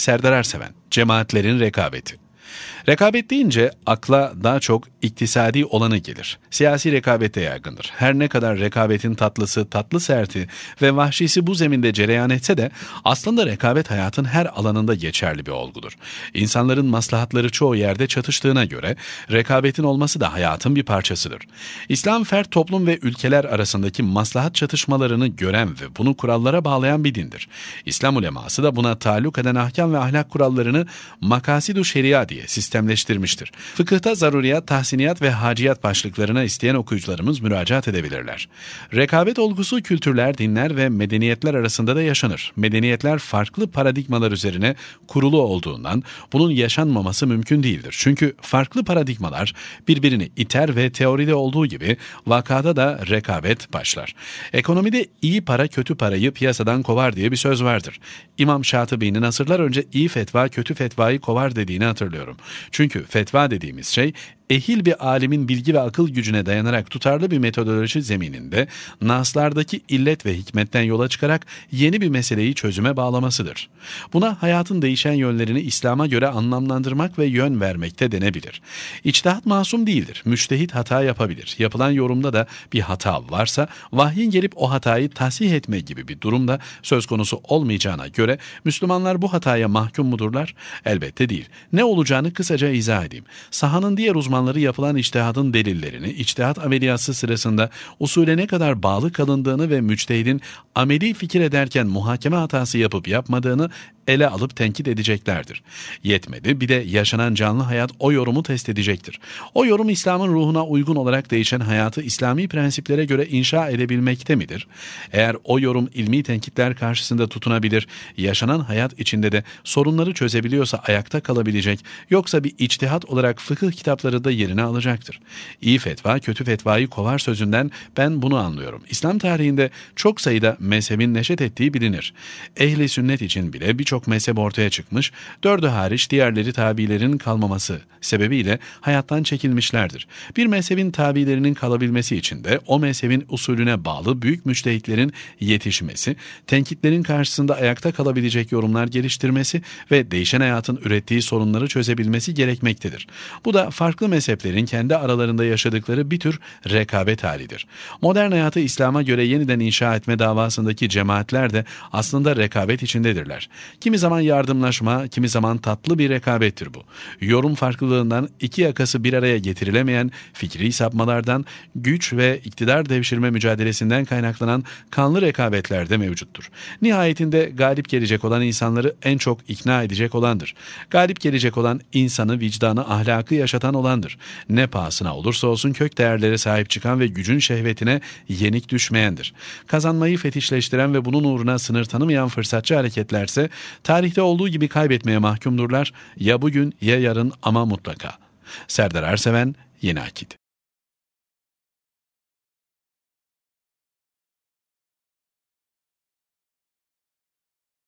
Serdar Erseven, cemaatlerin rekabeti. Rekabet deyince akla daha çok iktisadi olanı gelir. Siyasi rekabete yaygındır. Her ne kadar rekabetin tatlısı, tatlı serti ve vahşisi bu zeminde cereyan etse de aslında rekabet hayatın her alanında geçerli bir olgudur. İnsanların maslahatları çoğu yerde çatıştığına göre rekabetin olması da hayatın bir parçasıdır. İslam fert toplum ve ülkeler arasındaki maslahat çatışmalarını gören ve bunu kurallara bağlayan bir dindir. İslam uleması da buna taluk eden ahkam ve ahlak kurallarını makasidu şeria diye diye sistemleştirmiştir. Fıkıhta zaruriyat, tahsiniyat ve haciyat başlıklarına isteyen okuyucularımız müracaat edebilirler. Rekabet olgusu kültürler, dinler ve medeniyetler arasında da yaşanır. Medeniyetler farklı paradigmalar üzerine kurulu olduğundan bunun yaşanmaması mümkün değildir. Çünkü farklı paradigmalar birbirini iter ve teoride olduğu gibi vakada da rekabet başlar. Ekonomide iyi para kötü parayı piyasadan kovar diye bir söz vardır. İmam Şatibi'nin asırlar önce iyi fetva kötü fetvayı kovar dediğini hatırlıyorum düşünmüyorum. Çünkü fetva dediğimiz şey ehil bir alimin bilgi ve akıl gücüne dayanarak tutarlı bir metodoloji zemininde naslardaki illet ve hikmetten yola çıkarak yeni bir meseleyi çözüme bağlamasıdır. Buna hayatın değişen yönlerini İslam'a göre anlamlandırmak ve yön vermekte de denebilir. İçtihat masum değildir. Müçtehit hata yapabilir. Yapılan yorumda da bir hata varsa vahyin gelip o hatayı tahsih etme gibi bir durumda söz konusu olmayacağına göre Müslümanlar bu hataya mahkum mudurlar? Elbette değil. Ne olacağını kısaca izah edeyim. Sahanın diğer uzman zamanları yapılan içtihadın delillerini, içtihat ameliyası sırasında usule ne kadar bağlı kalındığını ve müçtehidin ameli fikir ederken muhakeme hatası yapıp yapmadığını ele alıp tenkit edeceklerdir. Yetmedi bir de yaşanan canlı hayat o yorumu test edecektir. O yorum İslam'ın ruhuna uygun olarak değişen hayatı İslami prensiplere göre inşa edebilmekte midir? Eğer o yorum ilmi tenkitler karşısında tutunabilir, yaşanan hayat içinde de sorunları çözebiliyorsa ayakta kalabilecek, yoksa bir içtihat olarak fıkıh kitapları da yerini alacaktır. İyi fetva kötü fetvayı kovar sözünden ben bunu anlıyorum. İslam tarihinde çok sayıda mezhebin neşet ettiği bilinir. Ehli sünnet için bile birçok çok mezhep ortaya çıkmış, dördü hariç diğerleri tabilerin kalmaması sebebiyle hayattan çekilmişlerdir. Bir mezhebin tabilerinin kalabilmesi için de o mezhebin usulüne bağlı büyük müştehitlerin yetişmesi, tenkitlerin karşısında ayakta kalabilecek yorumlar geliştirmesi ve değişen hayatın ürettiği sorunları çözebilmesi gerekmektedir. Bu da farklı mezheplerin kendi aralarında yaşadıkları bir tür rekabet halidir. Modern hayatı İslam'a göre yeniden inşa etme davasındaki cemaatler de aslında rekabet içindedirler. Kimi zaman yardımlaşma, kimi zaman tatlı bir rekabettir bu. Yorum farklılığından iki yakası bir araya getirilemeyen fikri sapmalardan, güç ve iktidar devşirme mücadelesinden kaynaklanan kanlı rekabetler de mevcuttur. Nihayetinde galip gelecek olan insanları en çok ikna edecek olandır. Galip gelecek olan insanı, vicdanı, ahlakı yaşatan olandır. Ne pahasına olursa olsun kök değerlere sahip çıkan ve gücün şehvetine yenik düşmeyendir. Kazanmayı fetişleştiren ve bunun uğruna sınır tanımayan fırsatçı hareketlerse Tarihte olduğu gibi kaybetmeye mahkumdurlar. Ya bugün ya yarın ama mutlaka. Serdar Erseven, Yeni Akit.